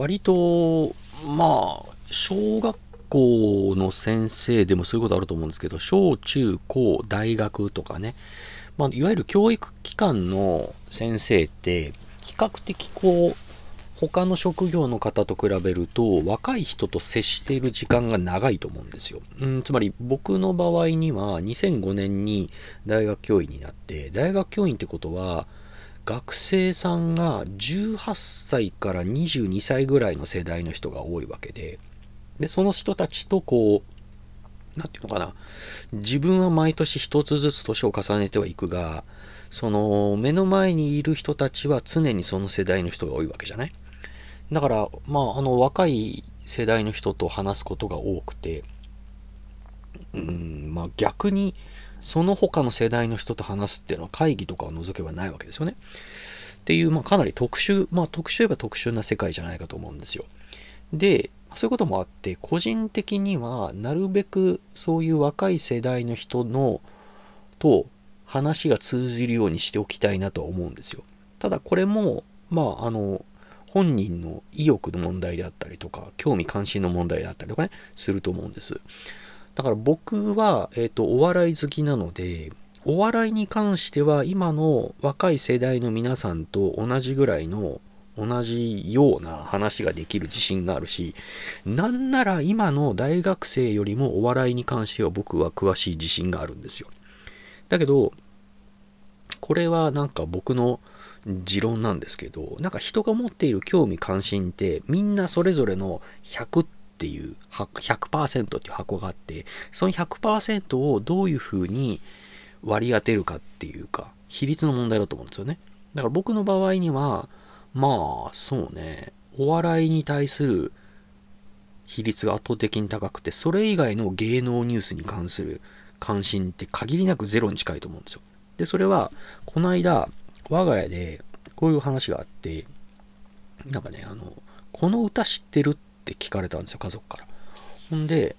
割と、まあ、小学校の先生でもそういうことあると思うんですけど、小中高、大学とかね、まあ、いわゆる教育機関の先生って、比較的こう、他の職業の方と比べると若い人と接している時間が長いと思うんですよ。うん、つまり僕の場合には2005年に大学教員になって大学教員ってことは学生さんが18歳から22歳ぐらいの世代の人が多いわけで、で、その人たちとこう、なんていうのかな、自分は毎年一つずつ年を重ねてはいくが、その目の前にいる人たちは常にその世代の人が多いわけじゃないだから、まあ、あの、若い世代の人と話すことが多くて、うん、まあ逆に、その他の世代の人と話すっていうのは会議とかを除けばないわけですよね。っていう、まあ、かなり特殊、まあ、特殊言えば特殊な世界じゃないかと思うんですよ。で、そういうこともあって、個人的には、なるべくそういう若い世代の人の、と話が通じるようにしておきたいなとは思うんですよ。ただ、これも、まあ、あの、本人の意欲の問題であったりとか、興味関心の問題であったりとかね、すると思うんです。だから僕は、えっ、ー、と、お笑い好きなので、お笑いに関しては今の若い世代の皆さんと同じぐらいの同じような話ができる自信があるし、なんなら今の大学生よりもお笑いに関しては僕は詳しい自信があるんですよ。だけど、これはなんか僕の持論なんですけど、なんか人が持っている興味関心ってみんなそれぞれの100っていう100%っていう箱があってその100%をどういうふうに割り当てるかっていうか比率の問題だと思うんですよねだから僕の場合にはまあそうねお笑いに対する比率が圧倒的に高くてそれ以外の芸能ニュースに関する関心って限りなくゼロに近いと思うんですよでそれはこの間我が家でこういう話があってなんかねあのこの歌知ってるってって聞かれたんですよ、家族から。ほんで、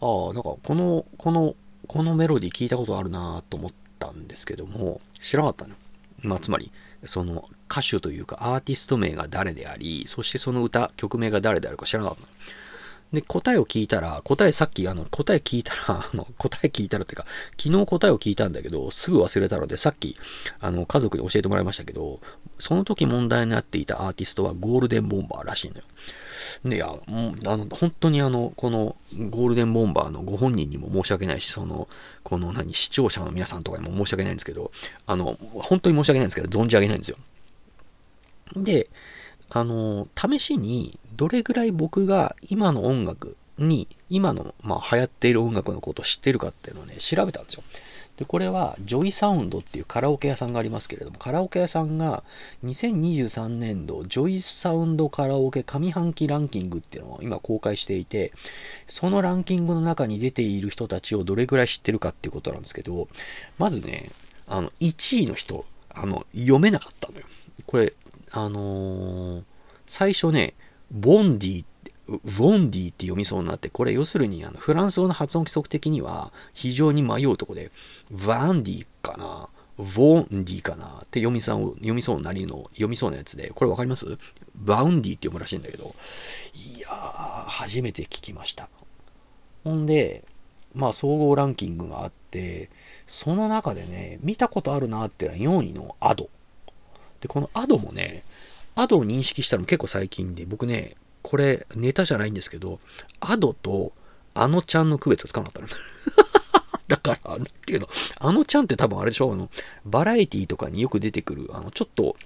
ああ、なんかこの、この、このメロディー聞いたことあるなと思ったんですけども、知らなかったの、ね。まあ、つまり、その歌手というかアーティスト名が誰であり、そしてその歌、曲名が誰であるか知らなかったの。で、答えを聞いたら、答えさっき、あの、答え聞いたら、あの、答え聞いたらっていうか、昨日答えを聞いたんだけど、すぐ忘れたので、さっき、あの、家族に教えてもらいましたけど、その時問題になっていたアーティストはゴールデンボンバーらしいのよ。で、いや、もう、あの、本当にあの、この、ゴールデンボンバーのご本人にも申し訳ないし、その、この何、視聴者の皆さんとかにも申し訳ないんですけど、あの、本当に申し訳ないんですけど、存じ上げないんですよ。で、あの、試しに、どれぐらい僕が今の音楽に、今の、まあ、流行っている音楽のことを知ってるかっていうのをね、調べたんですよ。で、これは、ジョイサウンドっていうカラオケ屋さんがありますけれども、カラオケ屋さんが2023年度、ジョイサウンドカラオケ上半期ランキングっていうのを今公開していて、そのランキングの中に出ている人たちをどれぐらい知ってるかっていうことなんですけど、まずね、あの、1位の人、あの、読めなかったのよ。これ、あのー、最初ね、ボンディっウォンディって読みそうになって、これ要するにあのフランス語の発音規則的には非常に迷うとこで、ァンディかな、ウォンディかなって読みさんを読みそうなりの、読みそうなやつで、これわかりますバウンディって読むらしいんだけど、いやー、初めて聞きました。ほんで、まあ総合ランキングがあって、その中でね、見たことあるなってのは4位のアド。で、このアドもね、アドを認識したの結構最近で、僕ね、これ、ネタじゃないんですけど、アドとあのちゃんの区別つかなかった だから、なんていうの、あのちゃんって多分あれでしょ、あの、バラエティとかによく出てくる、あの、ちょっと、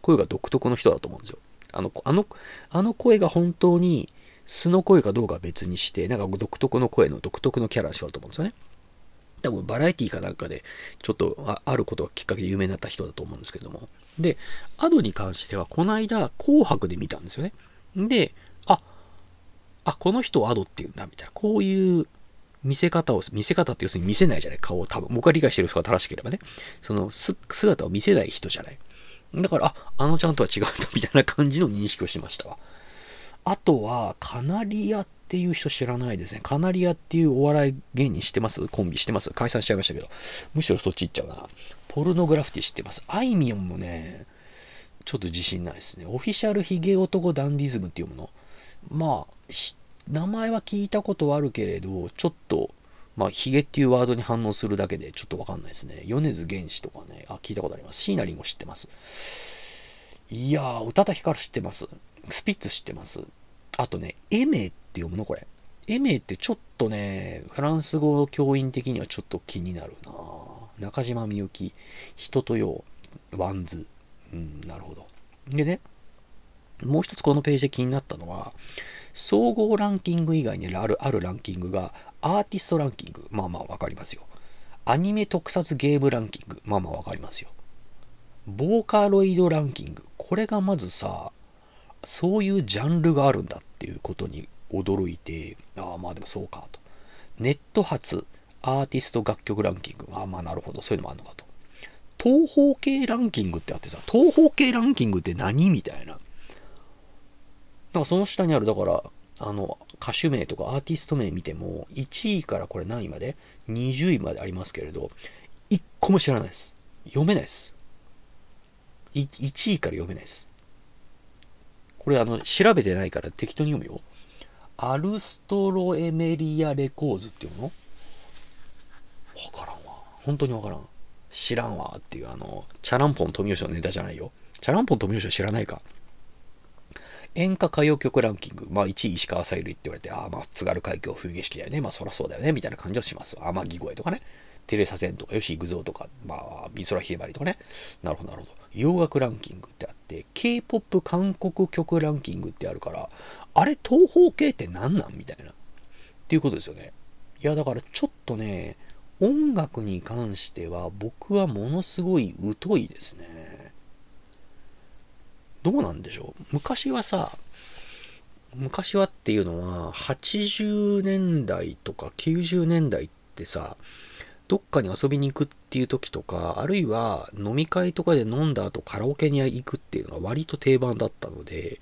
声が独特の人だと思うんですよ。あの、あの、あの声が本当に素の声かどうか別にして、なんか独特の声の独特のキャラの人だと思うんですよね。多分バラエティかなんかで、ちょっとあることがきっかけで有名になった人だと思うんですけども。で、アドに関しては、この間、紅白で見たんですよね。で、あ、あ、この人アドっていうんだ、みたいな、こういう見せ方を、見せ方って要するに見せないじゃない、顔を多分。僕が理解してる人が正しければね。その姿を見せない人じゃない。だから、あ、あのちゃんとは違うんだ、みたいな感じの認識をしましたわ。あとは、カナリアっていう人知らないですね。カナリアっていうお笑い芸人知ってますコンビ知ってます解散しちゃいましたけど。むしろそっち行っちゃうな。ポルノグラフィティ知ってます。あいみょんもね、ちょっと自信ないですね。オフィシャルヒゲ男ダンディズムっていうもの。まあ、名前は聞いたことはあるけれど、ちょっと、まあ、ヒゲっていうワードに反応するだけでちょっとわかんないですね。米津玄師とかね、あ、聞いたことあります。椎名林檎知ってます。いやー、宇多田ヒカル知ってます。スピッツ知ってます。あとね、エメって読むのこれ。エメってちょっとね、フランス語教員的にはちょっと気になるな中島みゆき、人とよう、ワンズ。うん、なるほど。でね、もう一つこのページで気になったのは、総合ランキング以外にあるあるランキングが、アーティストランキング、まあまあわかりますよ。アニメ特撮ゲームランキング、まあまあわかりますよ。ボーカロイドランキング、これがまずさ、そういうジャンルがあるんだっていうことに驚いて、ああまあでもそうかと。ネット発アーティスト楽曲ランキング、ああまあなるほど、そういうのもあるのかと。東方系ランキングってあってさ、東方系ランキングって何みたいな。なんかその下にある、だから、あの、歌手名とかアーティスト名見ても、1位からこれ何位まで ?20 位までありますけれど、1個も知らないです。読めないです。1位から読めないです。これあの、調べてないから適当に読むよ。アルストロエメリアレコーズっていうのわからんわ。本当にわからん。知らんわっていう、あの、チャランポン富吉のネタじゃないよ。チャランポン富吉は知らないか。演歌歌謡曲ランキング、まあ1位石川さゆりって言われて、ああまあ津軽海峡冬景色だよね、まあそらそうだよね、みたいな感じはします。天城越えとかね、テレサ戦ンとか、吉幾三とか、まあ美空ひばりとかね、なるほどなるほど。洋楽ランキングってあって、K-POP 韓国曲ランキングってあるから、あれ東方系って何なんみたいな。っていうことですよね。いやだからちょっとね、音楽に関しては僕はものすごい疎いですね。どうなんでしょう昔はさ、昔はっていうのは80年代とか90年代ってさ、どっかに遊びに行くっていう時とか、あるいは飲み会とかで飲んだ後カラオケに行くっていうのが割と定番だったので、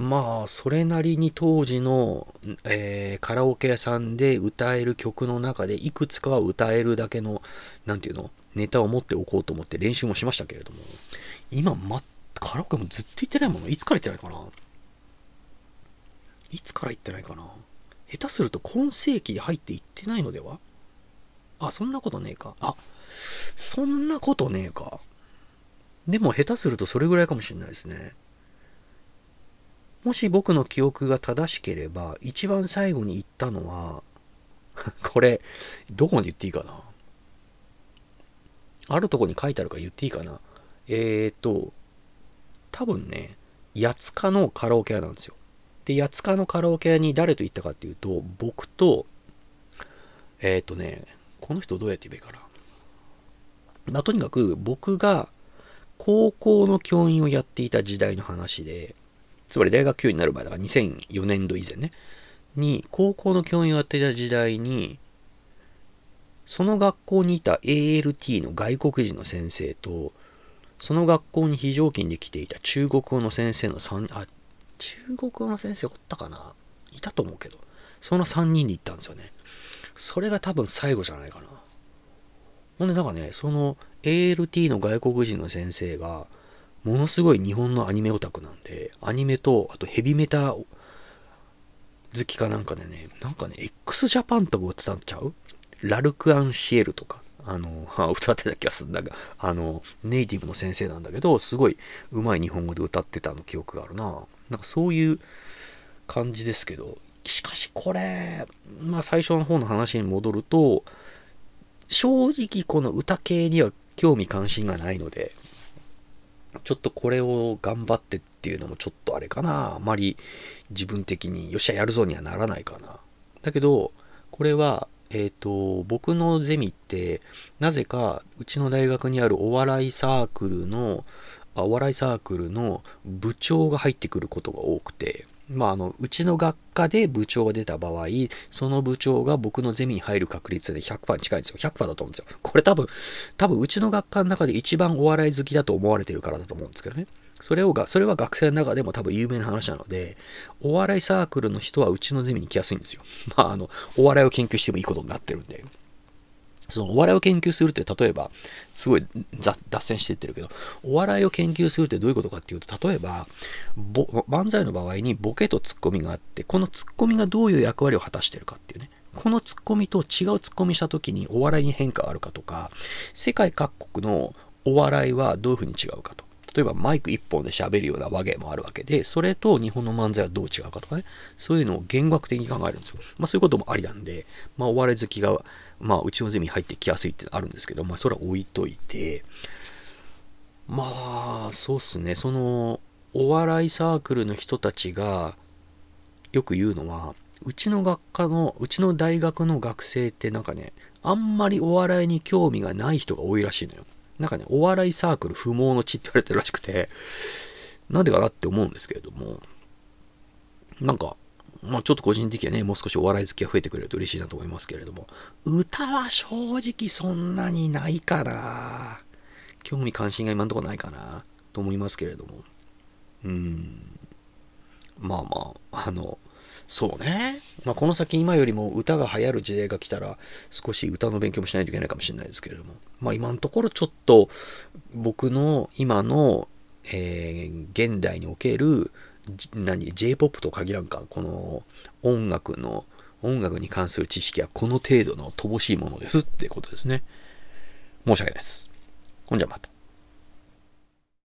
まあ、それなりに当時の、えー、カラオケ屋さんで歌える曲の中で、いくつかは歌えるだけの、なんていうの、ネタを持っておこうと思って練習もしましたけれども、今、ま、カラオケもずっと行ってないものいつから行ってないかないつから行ってないかな下手すると今世紀に入って行ってないのではあ、そんなことねえか。あ、そんなことねえか。でも下手するとそれぐらいかもしれないですね。もし僕の記憶が正しければ、一番最後に言ったのは、これ、どこまで言っていいかな。あるとこに書いてあるから言っていいかな。えっ、ー、と、多分ね、八つかのカラオケ屋なんですよ。で、八つかのカラオケ屋に誰と行ったかっていうと、僕と、えっ、ー、とね、この人どうやって言えばいいかな。まあ、とにかく僕が高校の教員をやっていた時代の話で、つまり大学教員になる前だから2004年度以前ね、に高校の教員をやっていた時代に、その学校にいた ALT の外国人の先生と、その学校に非常勤で来ていた中国語の先生の3、あ、中国語の先生おったかないたと思うけど、その3人で行ったんですよね。それが多分最後じゃないかな。ほんで、なんかね、その ALT の外国人の先生が、ものすごい日本のアニメオタクなんで、アニメと、あとヘビメタ好きかなんかでね、なんかね、x ジャパンとか歌っちゃうラルク・アンシエルとか、あの、歌ってた気がするんだが、あの、ネイティブの先生なんだけど、すごい上手い日本語で歌ってたの記憶があるな。なんかそういう感じですけど、しかしこれ、まあ最初の方の話に戻ると、正直この歌系には興味関心がないので、ちょっとこれを頑張ってっていうのもちょっとあれかな。あまり自分的によっしゃやるぞにはならないかな。だけど、これは、えっ、ー、と、僕のゼミって、なぜかうちの大学にあるお笑いサークルの、あお笑いサークルの部長が入ってくることが多くて、まあ、あの、うちの学科で部長が出た場合、その部長が僕のゼミに入る確率で100%に近いんですよ。100%だと思うんですよ。これ多分、多分うちの学科の中で一番お笑い好きだと思われてるからだと思うんですけどね。それをが、それは学生の中でも多分有名な話なので、お笑いサークルの人はうちのゼミに来やすいんですよ。まあ、あの、お笑いを研究してもいいことになってるんで。そのお笑いを研究するって例えば、すごい脱線していってるけど、お笑いを研究するってどういうことかっていうと、例えば、漫才の場合にボケとツッコミがあって、このツッコミがどういう役割を果たしてるかっていうね。このツッコミと違うツッコミした時にお笑いに変化あるかとか、世界各国のお笑いはどういうふうに違うかと。例えばマイク1本で喋るような和芸もあるわけで、それと日本の漫才はどう違うかとかね、そういうのを言語学的に考えるんですよ。まあそういうこともありなんで、まあお笑い好きがまあ、うちのゼミ入ってきやすいってあるんですけど、まあ、それは置いといて、まあ、そうっすね、その、お笑いサークルの人たちが、よく言うのは、うちの学科の、うちの大学の学生ってなんかね、あんまりお笑いに興味がない人が多いらしいのよ。なんかね、お笑いサークル不毛の地って言われてるらしくて、なんでかなって思うんですけれども、なんか、まあ、ちょっと個人的にはね、もう少しお笑い好きが増えてくれると嬉しいなと思いますけれども、歌は正直そんなにないから、興味関心が今んとこないかな、と思いますけれども。うん。まあまあ、あの、そうね。まあ、この先今よりも歌が流行る時代が来たら、少し歌の勉強もしないといけないかもしれないですけれども、まあ、今のところちょっと、僕の今の、えー、現代における、何 J-POP と限らんか、この音楽の、音楽に関する知識はこの程度の乏しいものですってことですね。申し訳ないです。ほんじゃまた。